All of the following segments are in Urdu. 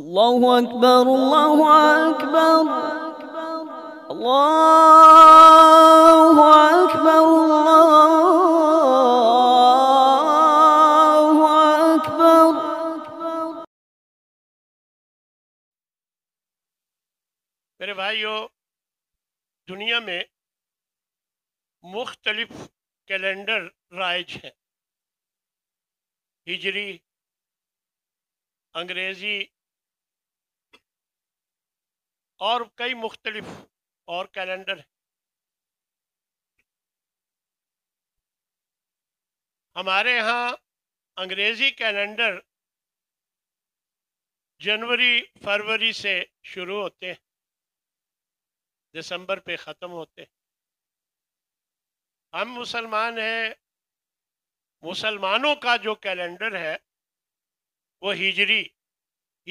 اللہ اکبر اللہ اکبر اللہ اکبر اللہ اکبر میرے بھائیو دنیا میں مختلف کیلنڈر رائج ہیں ہجری انگریزی اور کئی مختلف اور کیلنڈر ہیں ہمارے ہاں انگریزی کیلنڈر جنوری فروری سے شروع ہوتے ہیں دسمبر پہ ختم ہوتے ہم مسلمان ہیں مسلمانوں کا جو کیلنڈر ہے وہ ہجری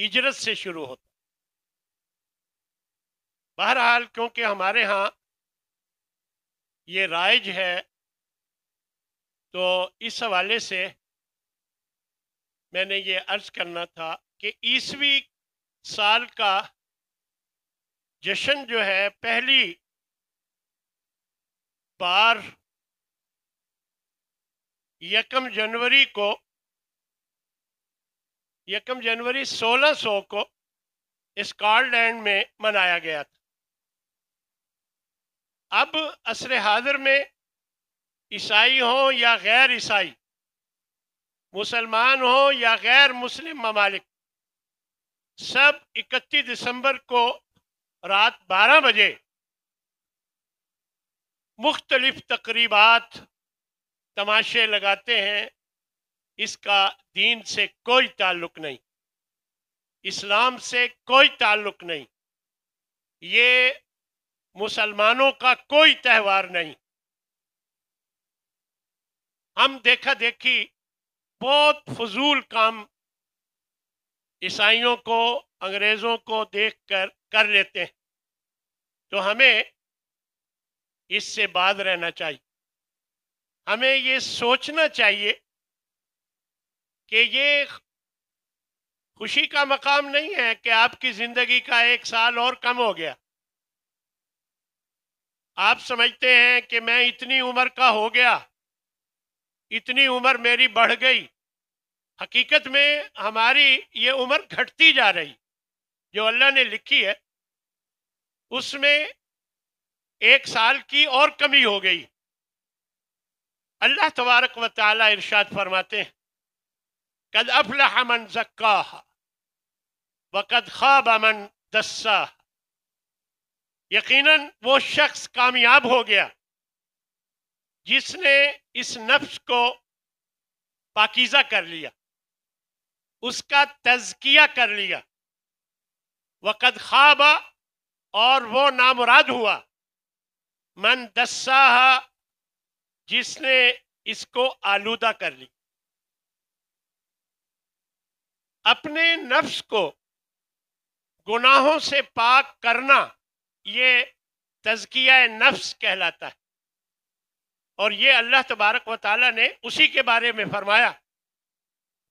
ہجرت سے شروع ہوتا بہرحال کیونکہ ہمارے ہاں یہ رائج ہے تو اس حوالے سے میں نے یہ عرض کرنا تھا کہ عیسوی سال کا جشن جو ہے پہلی بار یکم جنوری کو یکم جنوری سولہ سو کو اسکاٹ لینڈ میں منایا گیا تھا اب عصر حاضر میں عیسائی ہوں یا غیر عیسائی مسلمان ہوں یا غیر مسلم ممالک سب اکتیس دسمبر کو رات بارہ بجے مختلف تقریبات تماشے لگاتے ہیں اس کا دین سے کوئی تعلق نہیں اسلام سے کوئی تعلق نہیں یہ مسلمانوں کا کوئی تہوار نہیں ہم دیکھا دیکھی بہت فضول کام عیسائیوں کو انگریزوں کو دیکھ کر کر لیتے ہیں تو ہمیں اس سے بعد رہنا چاہیے ہمیں یہ سوچنا چاہیے کہ یہ خوشی کا مقام نہیں ہے کہ آپ کی زندگی کا ایک سال اور کم ہو گیا آپ سمجھتے ہیں کہ میں اتنی عمر کا ہو گیا اتنی عمر میری بڑھ گئی حقیقت میں ہماری یہ عمر گھٹتی جا رہی جو اللہ نے لکھی ہے اس میں ایک سال کی اور کمی ہو گئی اللہ تبارک و تعالی ارشاد فرماتے ہیں قد افلح من زکاہ وقد خواب من دساہ یقیناً وہ شخص کامیاب ہو گیا جس نے اس نفس کو پاکیزہ کر لیا اس کا تزکیہ کر لیا وقد خوابہ اور وہ نامراد ہوا من دسہا جس نے اس کو آلودہ کر لی اپنے نفس کو گناہوں سے پاک کرنا یہ تزکیہ نفس کہلاتا ہے اور یہ اللہ تبارک و تعالیٰ نے اسی کے بارے میں فرمایا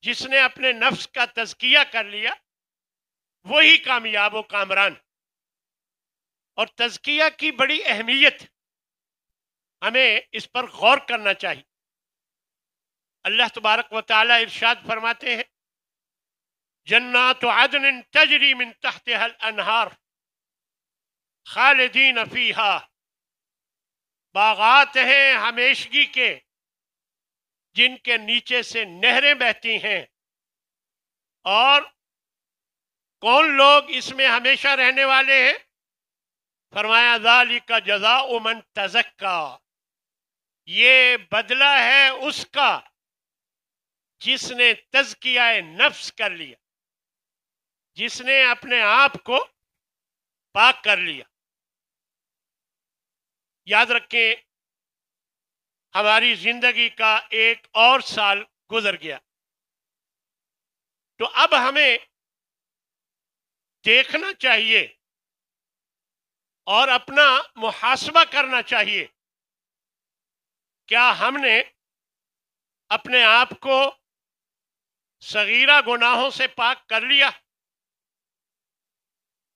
جس نے اپنے نفس کا تزکیہ کر لیا وہی کامیاب و کامران اور تزکیہ کی بڑی اہمیت ہمیں اس پر غور کرنا چاہیے اللہ تبارک و تعالیٰ ارشاد فرماتے ہیں جنات عدن تجری من تحتها الانہار خالدین فیہا باغات ہیں ہمیشگی کے جن کے نیچے سے نہریں بہتی ہیں اور کون لوگ اس میں ہمیشہ رہنے والے ہیں فرمایا ذالک کا جزا تزکا کا یہ بدلہ ہے اس کا جس نے تزکیہ نفس کر لیا جس نے اپنے آپ کو پاک کر لیا یاد رکھیں ہماری زندگی کا ایک اور سال گزر گیا تو اب ہمیں دیکھنا چاہیے اور اپنا محاسبہ کرنا چاہیے کیا ہم نے اپنے آپ کو صغیرہ گناہوں سے پاک کر لیا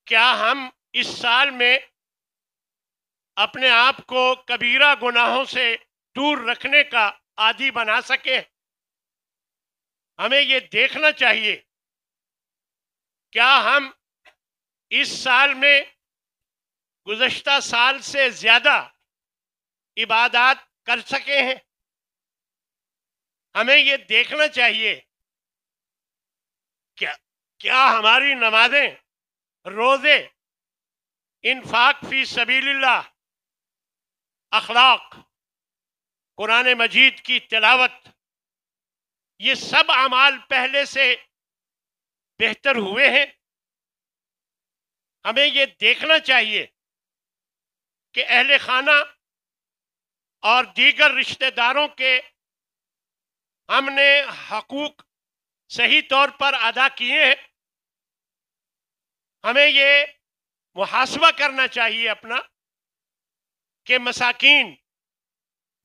کیا ہم اس سال میں اپنے آپ کو کبیرہ گناہوں سے دور رکھنے کا عادی بنا سکیں ہمیں یہ دیکھنا چاہیے کیا ہم اس سال میں گزشتہ سال سے زیادہ عبادات کر سکے ہیں ہمیں یہ دیکھنا چاہیے کیا ہماری نمازیں روزے انفاق فی سبیل اللہ اخلاق قرآن مجید کی تلاوت یہ سب اعمال پہلے سے بہتر ہوئے ہیں ہمیں یہ دیکھنا چاہیے کہ اہل خانہ اور دیگر رشتہ داروں کے ہم نے حقوق صحیح طور پر ادا کیے ہیں ہمیں یہ محاسبہ کرنا چاہیے اپنا کہ مساکین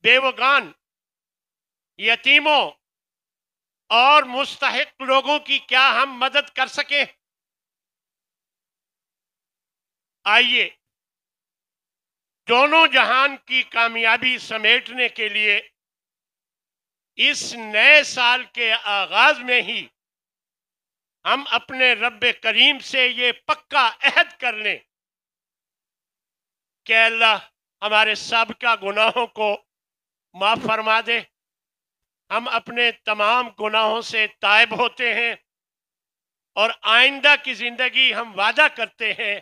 بیوگان یتیموں اور مستحق لوگوں کی کیا ہم مدد کر سکیں آئیے دونوں جہان کی کامیابی سمیٹنے کے لیے اس نئے سال کے آغاز میں ہی ہم اپنے رب کریم سے یہ پکا عہد کر لیں کہ اللہ ہمارے سابقہ گناہوں کو معاف فرما دے ہم اپنے تمام گناہوں سے تائب ہوتے ہیں اور آئندہ کی زندگی ہم وعدہ کرتے ہیں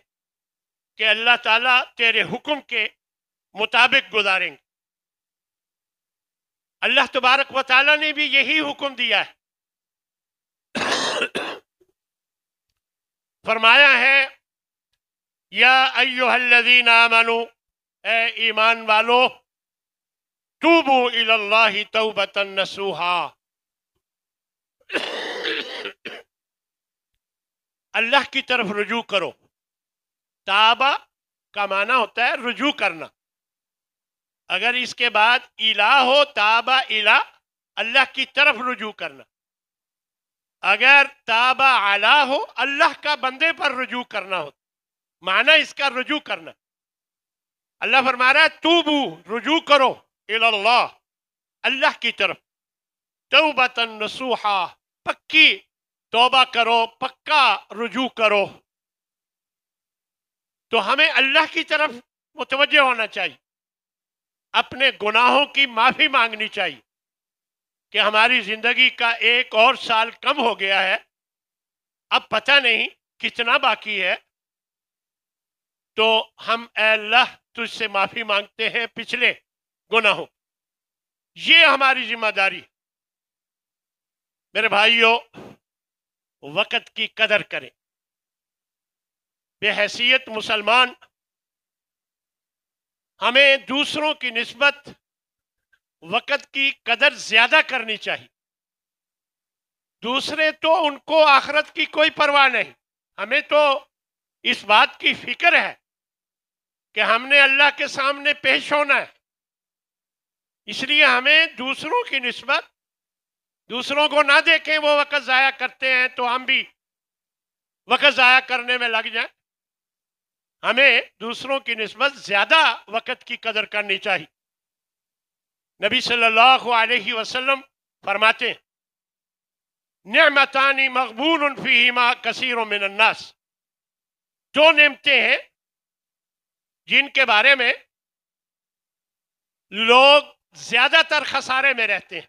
کہ اللہ تعالیٰ تیرے حکم کے مطابق گزاریں گے اللہ تبارک و تعالیٰ نے بھی یہی حکم دیا ہے فرمایا ہے یا ایوہ الذین آمنوا اے ایمان والو توبو اللہ توبتا نسوحا اللہ کی طرف رجوع کرو تابہ کا معنی ہوتا ہے رجوع کرنا اگر اس کے بعد الہ ہو تابہ الہ اللہ کی طرف رجوع کرنا اگر تابہ علا ہو اللہ کا بندے پر رجوع کرنا ہو معنی اس کا رجوع کرنا اللہ فرما رہا ہے توبو رجوع کرو اللہ اللہ کی طرف توبتا نسوحا پکی توبہ کرو پکا رجوع کرو تو ہمیں اللہ کی طرف متوجہ ہونا چاہیے اپنے گناہوں کی معافی مانگنی چاہیے کہ ہماری زندگی کا ایک اور سال کم ہو گیا ہے اب پتہ نہیں کتنا باقی ہے تو ہم اے اللہ تجھ سے معافی مانگتے ہیں پچھلے گناہوں یہ ہماری ذمہ داری میرے بھائیو وقت کی قدر کریں بے حیثیت مسلمان ہمیں دوسروں کی نسبت وقت کی قدر زیادہ کرنی چاہیے دوسرے تو ان کو آخرت کی کوئی پرواہ نہیں ہمیں تو اس بات کی فکر ہے کہ ہم نے اللہ کے سامنے پیش ہونا ہے اس لیے ہمیں دوسروں کی نسبت دوسروں کو نہ دیکھیں وہ وقت ضائع کرتے ہیں تو ہم بھی وقت ضائع کرنے میں لگ جائیں ہمیں دوسروں کی نسبت زیادہ وقت کی قدر کرنی چاہیے نبی صلی اللہ علیہ وسلم فرماتے ہیں نعمتانی مقبول فیہما کثیر من الناس جو نعمتیں ہیں جن کے بارے میں لوگ زیادہ تر خسارے میں رہتے ہیں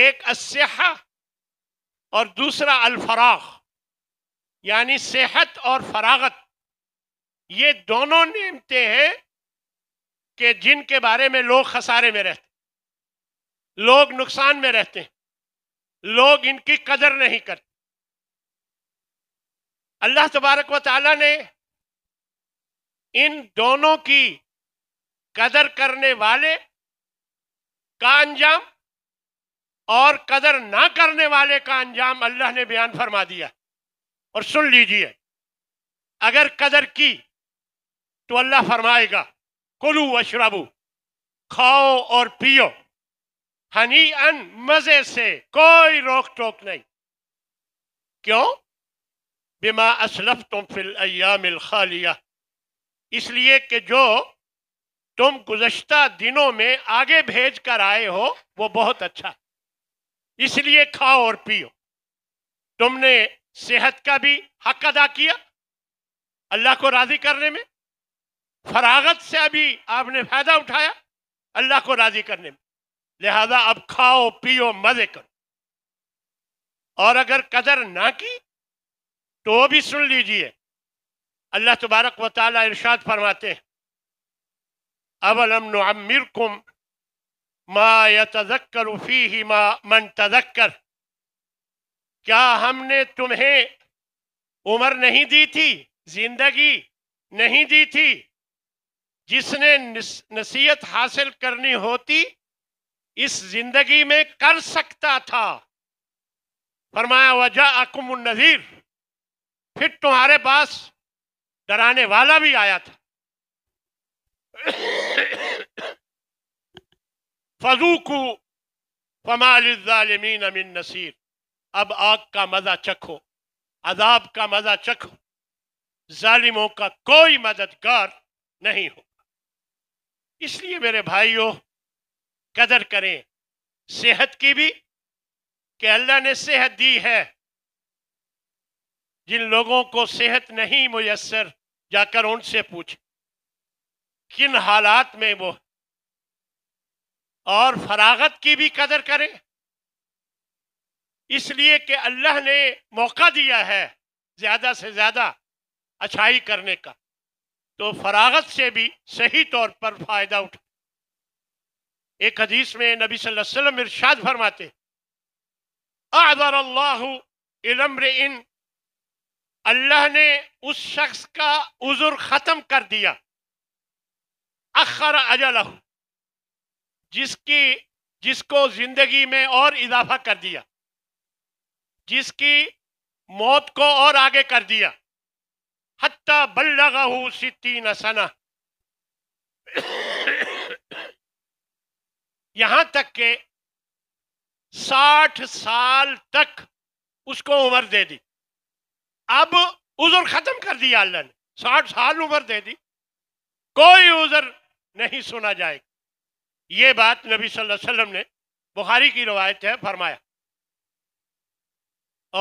ایک اس اور دوسرا الفراغ یعنی صحت اور فراغت یہ دونوں نعمتیں ہیں کہ جن کے بارے میں لوگ خسارے میں رہتے ہیں لوگ نقصان میں رہتے ہیں لوگ ان کی قدر نہیں کرتے اللہ تبارک و تعالیٰ نے ان دونوں کی قدر کرنے والے کا انجام اور قدر نہ کرنے والے کا انجام اللہ نے بیان فرما دیا اور سن لیجئے اگر قدر کی تو اللہ فرمائے گا کلو اشربو کھاؤ اور پیو ہنی ان مزے سے کوئی روک ٹوک نہیں کیوں بما اسلف تم الایام الخالیہ اس لیے کہ جو تم گزشتہ دنوں میں آگے بھیج کر آئے ہو وہ بہت اچھا اس لیے کھاؤ اور پیو تم نے صحت کا بھی حق ادا کیا اللہ کو راضی کرنے میں فراغت سے ابھی آپ نے فائدہ اٹھایا اللہ کو راضی کرنے میں لہذا اب کھاؤ پیو مزے کرو اور اگر قدر نہ کی تو وہ بھی سن لیجئے اللہ تبارک و تعالی ارشاد فرماتے ہیں اولم نعمرکم ما یتذکر فیہ ما من تذکر کیا ہم نے تمہیں عمر نہیں دی تھی زندگی نہیں دی تھی جس نے نصیحت حاصل کرنی ہوتی اس زندگی میں کر سکتا تھا فرمایا وجہ اکم النظیر پھر تمہارے پاس کرانے والا بھی آیا تھا فضوکو فمال الظالمین من نصیر اب آگ کا مزہ چکھو عذاب کا مزہ چکھو ظالموں کا کوئی مددگار نہیں ہو اس لیے میرے بھائیوں قدر کریں صحت کی بھی کہ اللہ نے صحت دی ہے جن لوگوں کو صحت نہیں میسر جا کر ان سے پوچھ کن حالات میں وہ اور فراغت کی بھی قدر کرے اس لیے کہ اللہ نے موقع دیا ہے زیادہ سے زیادہ اچھائی کرنے کا تو فراغت سے بھی صحیح طور پر فائدہ اٹھا ایک حدیث میں نبی صلی اللہ علیہ وسلم ارشاد فرماتے اعذر اللہ الامرئن اللہ نے اس شخص کا عذر ختم کر دیا اخر اجلہ جس کی جس کو زندگی میں اور اضافہ کر دیا جس کی موت کو اور آگے کر دیا حتی بلغہو ستین سنہ یہاں تک کہ ساٹھ سال تک اس کو عمر دے دی اب عذر ختم کر دیا اللہ نے ساٹھ سال عمر دے دی کوئی عذر نہیں سنا جائے گا یہ بات نبی صلی اللہ علیہ وسلم نے بخاری کی روایت ہے فرمایا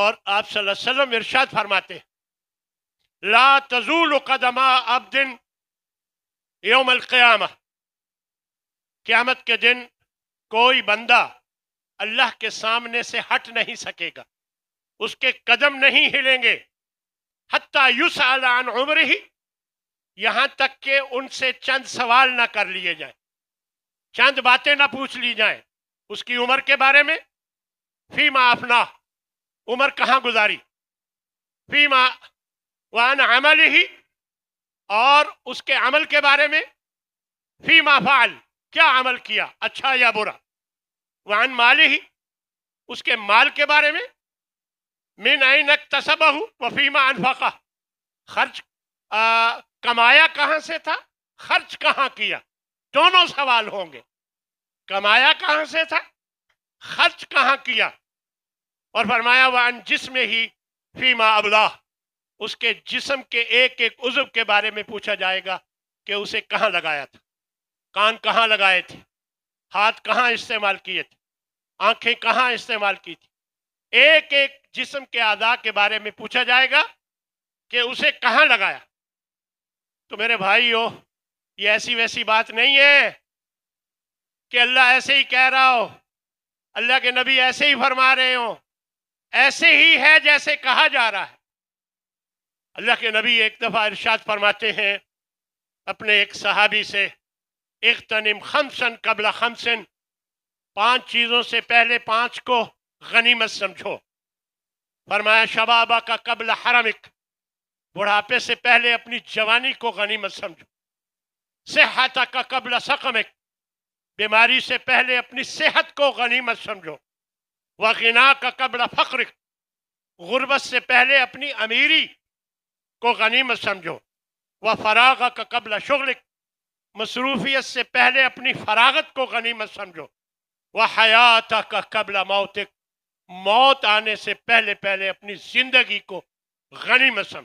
اور آپ صلی اللہ علیہ وسلم ارشاد فرماتے ہیں لا تزول اب دن یوم القیامہ قیامت کے دن کوئی بندہ اللہ کے سامنے سے ہٹ نہیں سکے گا اس کے قدم نہیں ہلیں گے حتیٰوس عالان عمر ہی یہاں تک کہ ان سے چند سوال نہ کر لیے جائیں چند باتیں نہ پوچھ لی جائیں اس کی عمر کے بارے میں فی افنا عمر کہاں گزاری فی ما وان عمل ہی اور اس کے عمل کے بارے میں فی ما فعل کیا عمل کیا اچھا یا برا وان مال ہی اس کے مال کے بارے میں من این اکتسبہ وفیما انفقہ خرچ کمایا کہاں سے تھا خرچ کہاں کیا دونوں سوال ہوں گے کمایا کہاں سے تھا خرچ کہاں کیا اور فرمایا وان جسم ہی فیما ابلا اس کے جسم کے ایک ایک عضو کے بارے میں پوچھا جائے گا کہ اسے کہاں لگایا تھا کان کہاں لگائے تھے ہاتھ کہاں استعمال کیے تھے آنکھیں کہاں استعمال کی تھی ایک ایک جسم کے آدھا کے بارے میں پوچھا جائے گا کہ اسے کہاں لگایا تو میرے بھائی ہو یہ ایسی ویسی بات نہیں ہے کہ اللہ ایسے ہی کہہ رہا ہو اللہ کے نبی ایسے ہی فرما رہے ہوں ایسے ہی ہے جیسے کہا جا رہا ہے اللہ کے نبی ایک دفعہ ارشاد فرماتے ہیں اپنے ایک صحابی سے اختنم خمسن قبل خمسن پانچ چیزوں سے پہلے پانچ کو غنیمت سمجھو فرمایا شبابہ کا قبل حرمک بڑھاپے سے پہلے اپنی جوانی کو غنیمت سمجھو صحتہ کا قبل سقمک بیماری سے پہلے اپنی صحت کو غنیمت سمجھو وغنا کا قبل غربت سے پہلے اپنی امیری کو غنیمت سمجھو وہ کا قبل شغلک مصروفیت سے پہلے اپنی فراغت کو غنیمت سمجھو وہ کا قبل موتک موت آنے سے پہلے پہلے اپنی زندگی کو غنی مسم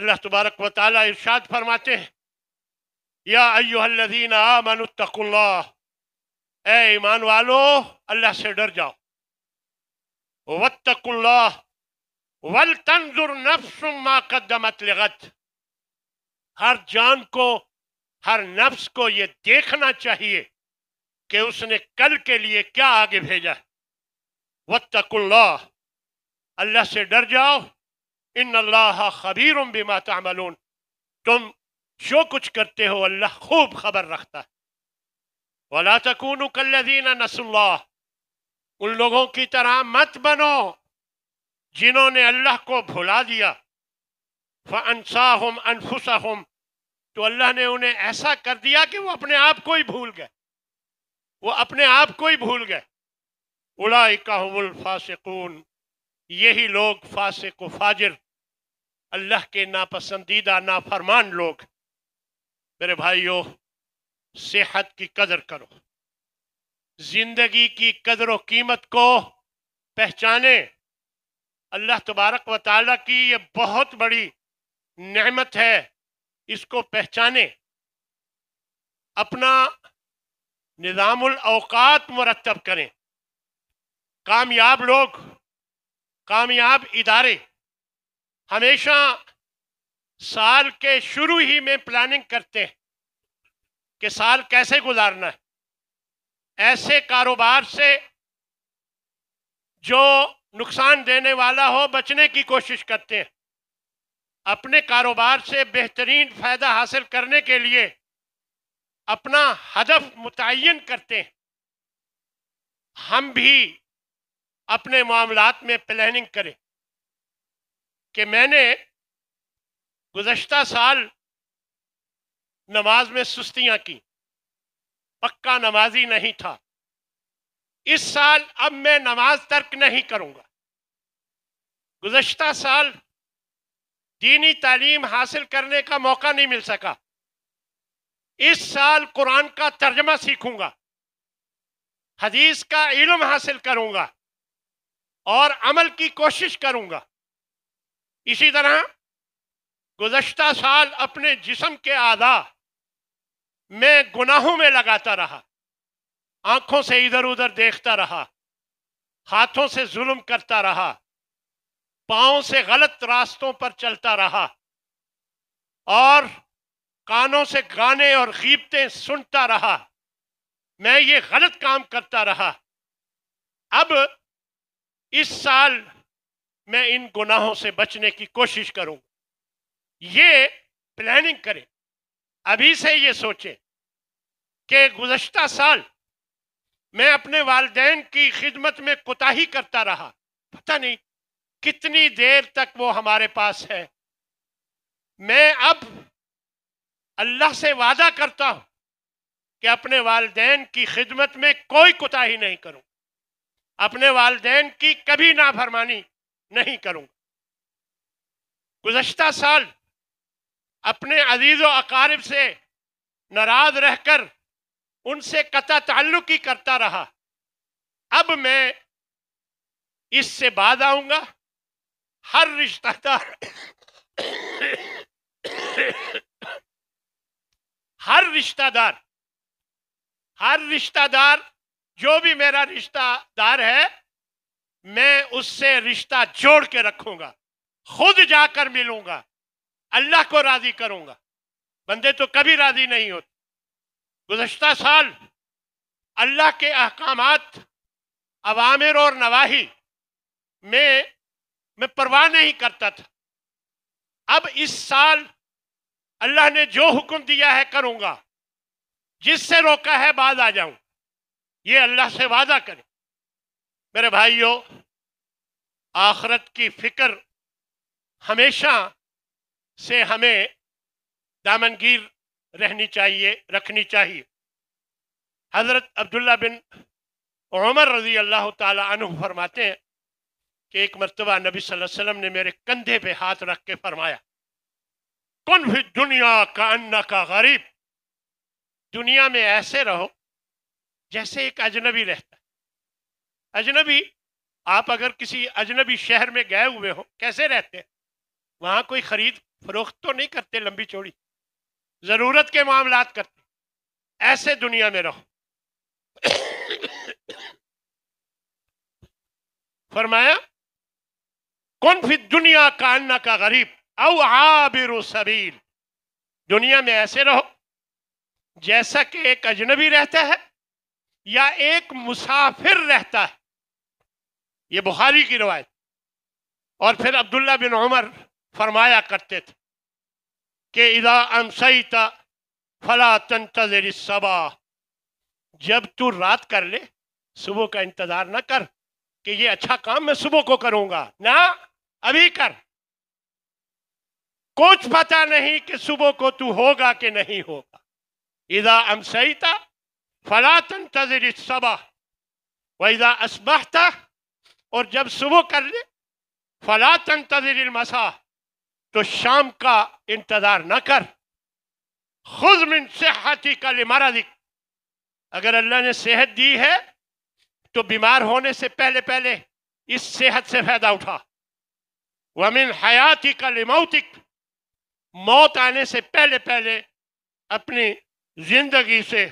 اللہ تبارک و تعالیٰ ارشاد فرماتے ہیں یا ایوہ الذین آمنوا اتقوا اللہ اے ایمان والو اللہ سے ڈر جاؤ واتقوا اللہ ولتنظر نفس ما قدمت لغت ہر جان کو ہر نفس کو یہ دیکھنا چاہیے کہ اس نے کل کے لیے کیا آگے بھیجا ہے وَتَّقُ اللہ اللہ سے ڈر جاؤ ان اللہ خبیر تَعْمَلُونَ تم جو کچھ کرتے ہو اللہ خوب خبر رکھتا ہے كَالَّذِينَ تکون کلین ان لوگوں کی طرح مت بنو جنہوں نے اللہ کو بھلا دیا فَأَنْسَاهُمْ أَنفُسَهُمْ تو اللہ نے انہیں ایسا کر دیا کہ وہ اپنے آپ کو ہی بھول گئے وہ اپنے آپ کو ہی بھول گئے الاکاہ الْفَاسِقُونَ یہی لوگ فاسق و فاجر اللہ کے ناپسندیدہ نافرمان لوگ میرے بھائیوں صحت کی قدر کرو زندگی کی قدر و قیمت کو پہچانے اللہ تبارک و تعالیٰ کی یہ بہت بڑی نعمت ہے اس کو پہچانے اپنا نظام الاوقات مرتب کریں کامیاب لوگ کامیاب ادارے ہمیشہ سال کے شروع ہی میں پلاننگ کرتے ہیں کہ سال کیسے گزارنا ہے ایسے کاروبار سے جو نقصان دینے والا ہو بچنے کی کوشش کرتے ہیں اپنے کاروبار سے بہترین فائدہ حاصل کرنے کے لیے اپنا ہدف متعین کرتے ہیں ہم بھی اپنے معاملات میں پلاننگ کریں کہ میں نے گزشتہ سال نماز میں سستیاں کی پکا نمازی نہیں تھا اس سال اب میں نماز ترک نہیں کروں گا گزشتہ سال دینی تعلیم حاصل کرنے کا موقع نہیں مل سکا اس سال قرآن کا ترجمہ سیکھوں گا حدیث کا علم حاصل کروں گا اور عمل کی کوشش کروں گا اسی طرح گزشتہ سال اپنے جسم کے آدھا میں گناہوں میں لگاتا رہا آنکھوں سے ادھر ادھر دیکھتا رہا ہاتھوں سے ظلم کرتا رہا پاؤں سے غلط راستوں پر چلتا رہا اور کانوں سے گانے اور غیبتیں سنتا رہا میں یہ غلط کام کرتا رہا اب اس سال میں ان گناہوں سے بچنے کی کوشش کروں یہ پلاننگ کریں ابھی سے یہ سوچیں کہ گزشتہ سال میں اپنے والدین کی خدمت میں کوتا ہی کرتا رہا پتہ نہیں کتنی دیر تک وہ ہمارے پاس ہے میں اب اللہ سے وعدہ کرتا ہوں کہ اپنے والدین کی خدمت میں کوئی کتا ہی نہیں کروں اپنے والدین کی کبھی نافرمانی نہیں کروں گزشتہ سال اپنے عزیز و اقارب سے ناراض رہ کر ان سے قطع تعلق ہی کرتا رہا اب میں اس سے بعد آؤں گا ہر رشتہ دار ہر رشتہ دار ہر رشتہ دار جو بھی میرا رشتہ دار ہے میں اس سے رشتہ جوڑ کے رکھوں گا خود جا کر ملوں گا اللہ کو راضی کروں گا بندے تو کبھی راضی نہیں ہوتے گزشتہ سال اللہ کے احکامات عوامر اور نواحی میں میں پرواہ نہیں کرتا تھا اب اس سال اللہ نے جو حکم دیا ہے کروں گا جس سے روکا ہے بعد آ جاؤں یہ اللہ سے وعدہ کرے میرے بھائیوں آخرت کی فکر ہمیشہ سے ہمیں دامنگیر رہنی چاہیے رکھنی چاہیے حضرت عبداللہ بن عمر رضی اللہ تعالی عنہ فرماتے ہیں کہ ایک مرتبہ نبی صلی اللہ علیہ وسلم نے میرے کندھے پہ ہاتھ رکھ کے فرمایا کن بھی دنیا کا انا کا غریب دنیا میں ایسے رہو جیسے ایک اجنبی رہتا ہے اجنبی آپ اگر کسی اجنبی شہر میں گئے ہوئے ہو کیسے رہتے ہیں وہاں کوئی خرید فروخت تو نہیں کرتے لمبی چوڑی ضرورت کے معاملات کرتے ایسے دنیا میں رہو فرمایا فی دنیا کا انا کا غریب او عابر سبیل دنیا میں ایسے رہو جیسا کہ ایک اجنبی رہتا ہے یا ایک مسافر رہتا ہے یہ بخاری کی روایت اور پھر عبداللہ بن عمر فرمایا کرتے تھے کہ اذا امسیت فلا تنتظر السبا جب تو رات کر لے صبح کا انتظار نہ کر کہ یہ اچھا کام میں صبح کو کروں گا نہ ابھی کر کچھ پتا نہیں کہ صبح کو تو ہوگا کہ نہیں ہوگا اذا امسیتا فلا تنتظر الصبح و اذا اسبحتا اور جب صبح کر لے فلا تنتظر المسا تو شام کا انتظار نہ کر خود من صحتی کا لمرضک اگر اللہ نے صحت دی ہے تو بیمار ہونے سے پہلے پہلے اس صحت سے فائدہ اٹھا وَمِن حَيَاتِكَ لِمَوْتِكَ موت آنے سے پہلے پہلے اپنی زندگی سے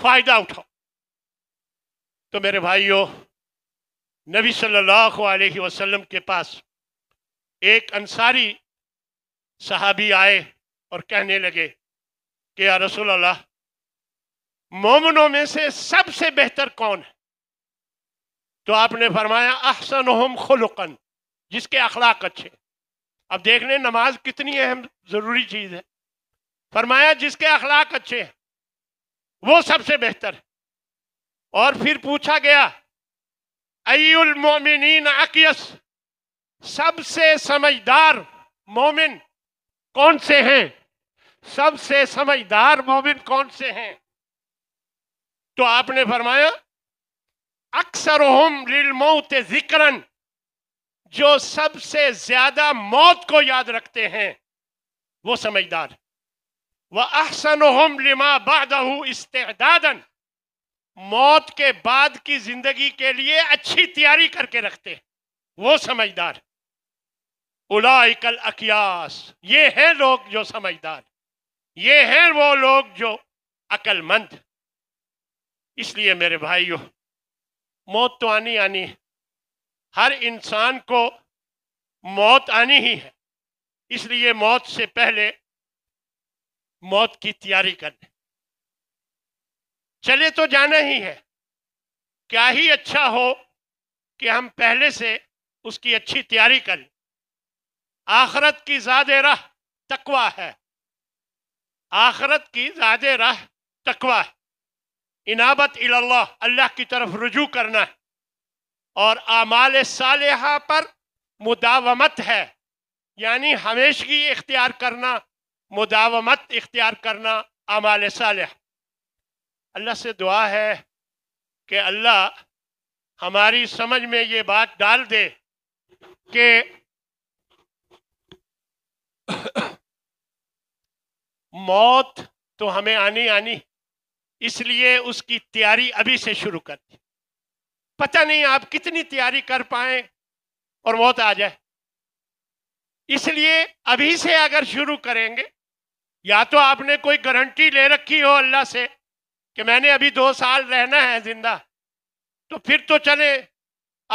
فائدہ اٹھاؤ تو میرے بھائیوں نبی صلی اللہ علیہ وسلم کے پاس ایک انصاری صحابی آئے اور کہنے لگے کہ یا رسول اللہ مومنوں میں سے سب سے بہتر کون ہے تو آپ نے فرمایا احسنہم خلقا جس کے اخلاق اچھے اب دیکھ لیں نماز کتنی اہم ضروری چیز ہے فرمایا جس کے اخلاق اچھے ہیں وہ سب سے بہتر ہے اور پھر پوچھا گیا المومنین اکیس سب سے سمجھدار مومن کون سے ہیں سب سے سمجھدار مومن کون سے ہیں تو آپ نے فرمایا اکثر للموت ذکرن جو سب سے زیادہ موت کو یاد رکھتے ہیں وہ سمجھدار وہ احسن بادہ اِسْتِعْدَادًا موت کے بعد کی زندگی کے لیے اچھی تیاری کر کے رکھتے ہیں وہ سمجھدار اُلَائِكَ اکیاس یہ ہیں لوگ جو سمجھدار یہ ہیں وہ لوگ جو مند اس لیے میرے بھائیوں موت تو آنی آنی ہے ہر انسان کو موت آنی ہی ہے اس لیے موت سے پہلے موت کی تیاری کر لیں چلے تو جانا ہی ہے کیا ہی اچھا ہو کہ ہم پہلے سے اس کی اچھی تیاری کر لیں آخرت کی زیادہ راہ تکوا ہے آخرت کی زیادہ راہ تکوا ہے انابت اللہ اللہ کی طرف رجوع کرنا ہے اور اعمال صالحہ پر مداومت ہے یعنی ہمیشگی اختیار کرنا مداومت اختیار کرنا اعمال صالح اللہ سے دعا ہے کہ اللہ ہماری سمجھ میں یہ بات ڈال دے کہ موت تو ہمیں آنی آنی اس لیے اس کی تیاری ابھی سے شروع کر دی پتہ نہیں آپ کتنی تیاری کر پائیں اور موت آ جائے اس لیے ابھی سے اگر شروع کریں گے یا تو آپ نے کوئی گارنٹی لے رکھی ہو اللہ سے کہ میں نے ابھی دو سال رہنا ہے زندہ تو پھر تو چلے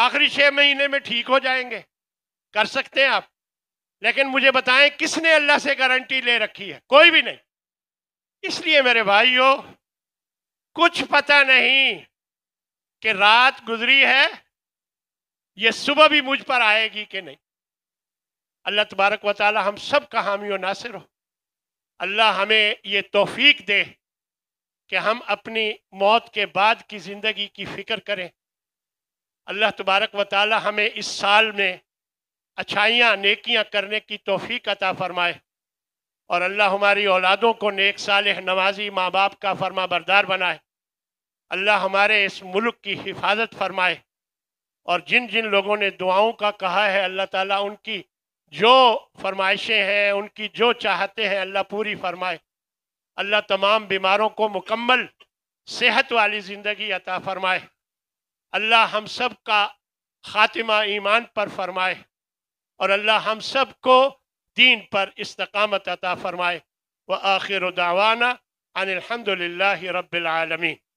آخری چھ مہینے میں ٹھیک ہو جائیں گے کر سکتے ہیں آپ لیکن مجھے بتائیں کس نے اللہ سے گارنٹی لے رکھی ہے کوئی بھی نہیں اس لیے میرے بھائیو کچھ پتہ نہیں کہ رات گزری ہے یہ صبح بھی مجھ پر آئے گی کہ نہیں اللہ تبارک و تعالی ہم سب کا حامی و ناصر ہو اللہ ہمیں یہ توفیق دے کہ ہم اپنی موت کے بعد کی زندگی کی فکر کریں اللہ تبارک و تعالی ہمیں اس سال میں اچھائیاں نیکیاں کرنے کی توفیق عطا فرمائے اور اللہ ہماری اولادوں کو نیک صالح نمازی ماں باپ کا فرما بردار بنائے اللہ ہمارے اس ملک کی حفاظت فرمائے اور جن جن لوگوں نے دعاؤں کا کہا ہے اللہ تعالیٰ ان کی جو فرمائشیں ہیں ان کی جو چاہتے ہیں اللہ پوری فرمائے اللہ تمام بیماروں کو مکمل صحت والی زندگی عطا فرمائے اللہ ہم سب کا خاتمہ ایمان پر فرمائے اور اللہ ہم سب کو دین پر استقامت عطا فرمائے وآخر دعوانا عن الحمدللہ ان الحمد للہ رب العالمین